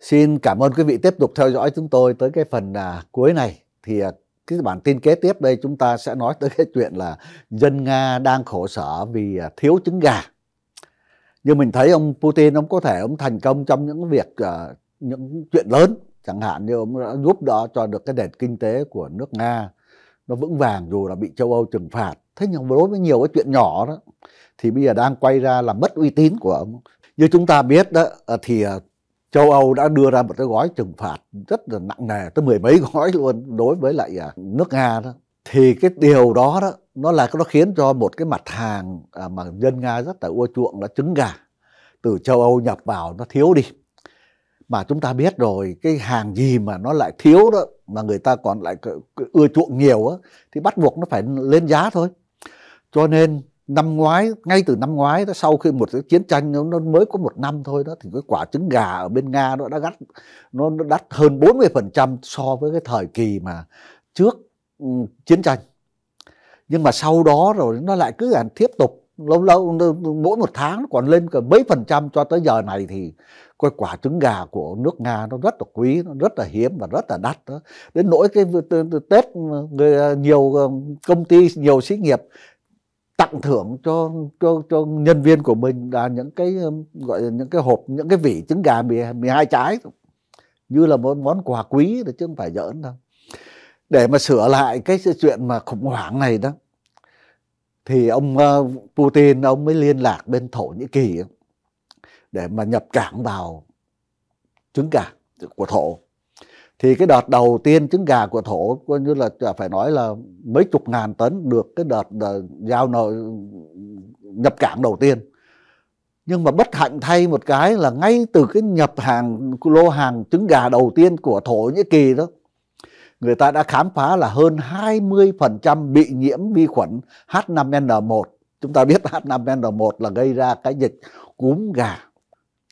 Xin cảm ơn quý vị tiếp tục theo dõi chúng tôi tới cái phần à, cuối này thì à, cái bản tin kế tiếp đây chúng ta sẽ nói tới cái chuyện là dân Nga đang khổ sở vì à, thiếu trứng gà. Như mình thấy ông Putin ông có thể ông thành công trong những việc à, những chuyện lớn chẳng hạn như ông đã giúp đỡ cho được cái nền kinh tế của nước Nga nó vững vàng dù là bị châu Âu trừng phạt. Thế nhưng đối với nhiều cái chuyện nhỏ đó thì bây giờ đang quay ra là mất uy tín của ông. Như chúng ta biết đó à, thì à, châu Âu đã đưa ra một cái gói trừng phạt rất là nặng nề tới mười mấy gói luôn đối với lại à, nước Nga đó thì cái điều đó đó nó là nó khiến cho một cái mặt hàng à, mà dân Nga rất là ưa chuộng là trứng gà từ châu Âu nhập vào nó thiếu đi mà chúng ta biết rồi cái hàng gì mà nó lại thiếu đó mà người ta còn lại ưa chuộng nhiều á thì bắt buộc nó phải lên giá thôi cho nên năm ngoái ngay từ năm ngoái đó sau khi một cái chiến tranh nó, nó mới có một năm thôi đó thì cái quả trứng gà ở bên nga nó đã gắt nó, nó đắt hơn 40% so với cái thời kỳ mà trước um, chiến tranh nhưng mà sau đó rồi nó lại cứ là tiếp tục lâu lâu mỗi một tháng nó còn lên cả mấy phần trăm cho tới giờ này thì coi quả trứng gà của nước nga nó rất là quý nó rất là hiếm và rất là đắt đó đến nỗi cái tết ừ, nhiều ừ, công ty nhiều xí nghiệp tặng thưởng cho cho cho nhân viên của mình là những cái um, gọi là những cái hộp những cái vỉ trứng gà 12 trái như là một món quà quý đó chứ không phải giỡn đâu để mà sửa lại cái sự chuyện mà khủng hoảng này đó thì ông ờ, Putin ông mới liên lạc bên Thổ Nhĩ Kỳ để mà nhập cảng vào trứng gà của Thổ thì cái đợt đầu tiên trứng gà của thổ coi như là phải nói là mấy chục ngàn tấn được cái đợt giao nợ nhập cảng đầu tiên nhưng mà bất hạnh thay một cái là ngay từ cái nhập hàng lô hàng trứng gà đầu tiên của thổ nhĩ kỳ đó người ta đã khám phá là hơn 20% bị nhiễm vi khuẩn H5N1 chúng ta biết H5N1 là gây ra cái dịch cúm gà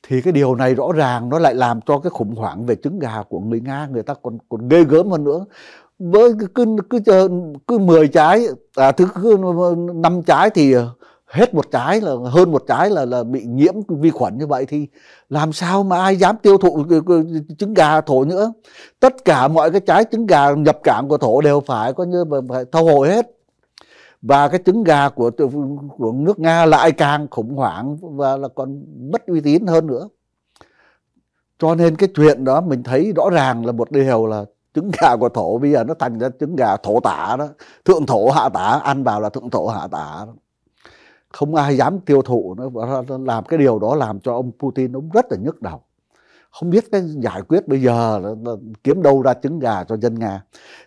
thì cái điều này rõ ràng nó lại làm cho cái khủng hoảng về trứng gà của người nga người ta còn còn ghê gớm hơn nữa với cứ cứ cứ, cứ 10 trái à thứ cứ năm trái thì hết một trái là hơn một trái là là bị nhiễm vi khuẩn như vậy thì làm sao mà ai dám tiêu thụ trứng gà thổ nữa tất cả mọi cái trái trứng gà nhập cảng của thổ đều phải coi như phải thâu hồi hết và cái trứng gà của của nước Nga lại càng khủng hoảng và là còn mất uy tín hơn nữa cho nên cái chuyện đó mình thấy rõ ràng là một điều là trứng gà của thổ bây giờ nó thành ra trứng gà thổ tả đó thượng thổ hạ tả ăn vào là thượng thổ hạ tả đó. không ai dám tiêu thụ nó làm cái điều đó làm cho ông Putin ông rất là nhức đầu không biết cái giải quyết bây giờ là, là kiếm đâu ra trứng gà cho dân Nga.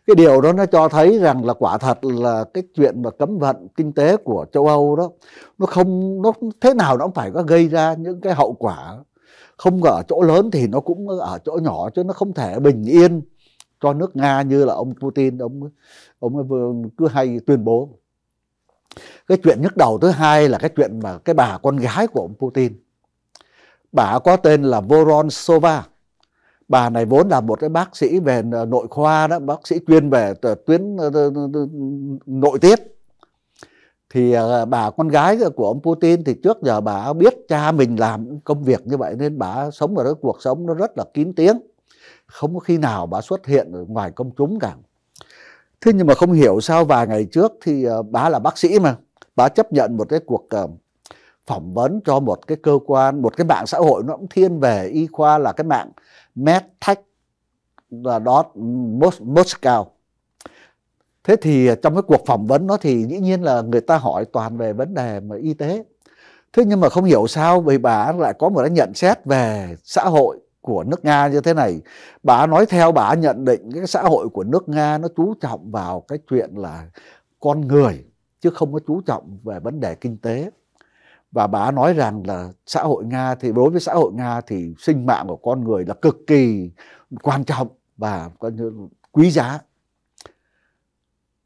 Cái điều đó nó cho thấy rằng là quả thật là cái chuyện mà cấm vận kinh tế của châu Âu đó nó không nó thế nào nó cũng phải có gây ra những cái hậu quả không ở chỗ lớn thì nó cũng ở chỗ nhỏ chứ nó không thể bình yên cho nước Nga như là ông Putin ông ông cứ hay tuyên bố. Cái chuyện nhức đầu thứ hai là cái chuyện mà cái bà con gái của ông Putin Bà có tên là Voronsova. Bà này vốn là một cái bác sĩ về nội khoa đó, bác sĩ chuyên về tuyến nội tiết. Thì à, bà con gái của ông Putin thì trước giờ bà biết cha mình làm công việc như vậy nên bà sống ở đó cuộc sống nó rất là kín tiếng. Không có khi nào bà xuất hiện ở ngoài công chúng cả. Thế nhưng mà không hiểu sao vài ngày trước thì à, bà là bác sĩ mà bà chấp nhận một cái cuộc à, phỏng vấn cho một cái cơ quan một cái mạng xã hội nó cũng thiên về y khoa là cái mạng medtech là đó moscow thế thì trong cái cuộc phỏng vấn nó thì dĩ nhiên là người ta hỏi toàn về vấn đề mà y tế thế nhưng mà không hiểu sao bởi bà lại có một cái nhận xét về xã hội của nước nga như thế này bà nói theo bà nhận định cái xã hội của nước nga nó chú trọng vào cái chuyện là con người chứ không có chú trọng về vấn đề kinh tế và bà nói rằng là xã hội nga thì đối với xã hội nga thì sinh mạng của con người là cực kỳ quan trọng và quý giá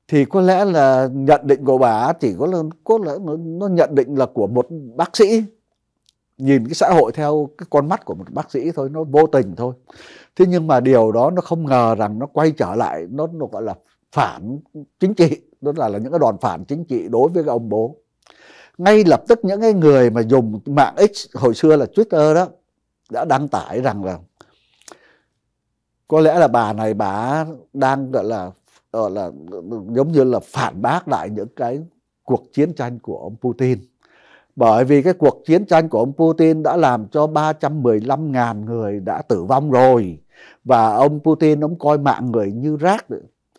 thì có lẽ là nhận định của bà chỉ có là có lẽ nó, nó nhận định là của một bác sĩ nhìn cái xã hội theo cái con mắt của một bác sĩ thôi nó vô tình thôi thế nhưng mà điều đó nó không ngờ rằng nó quay trở lại nó, nó gọi là phản chính trị đó là, là những cái đòn phản chính trị đối với ông bố ngay lập tức những cái người mà dùng mạng X hồi xưa là Twitter đó đã đăng tải rằng là có lẽ là bà này bà đang gọi là gọi là giống như là phản bác lại những cái cuộc chiến tranh của ông Putin. Bởi vì cái cuộc chiến tranh của ông Putin đã làm cho 315.000 người đã tử vong rồi và ông Putin ông coi mạng người như rác.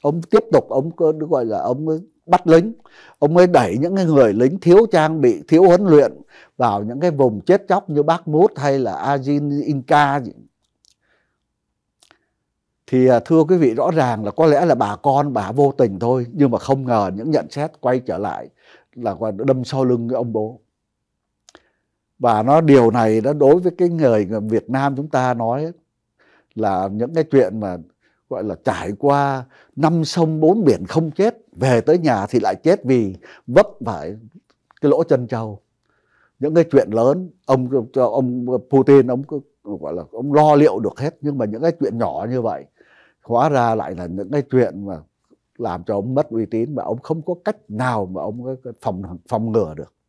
Ông tiếp tục ông gọi là ông bắt lính ông ấy đẩy những cái người lính thiếu trang bị thiếu huấn luyện vào những cái vùng chết chóc như Bác Mút hay là Ajin Inca gì. thì à, thưa quý vị rõ ràng là có lẽ là bà con bà vô tình thôi nhưng mà không ngờ những nhận xét quay trở lại là đâm sau lưng ông bố và nó điều này đã đối với cái người, người Việt Nam chúng ta nói là những cái chuyện mà gọi là trải qua năm sông bốn biển không chết về tới nhà thì lại chết vì vấp phải cái lỗ chân trâu những cái chuyện lớn ông ông Putin ông gọi là ông lo liệu được hết nhưng mà những cái chuyện nhỏ như vậy hóa ra lại là những cái chuyện mà làm cho ông mất uy tín và ông không có cách nào mà ông phòng phòng ngừa được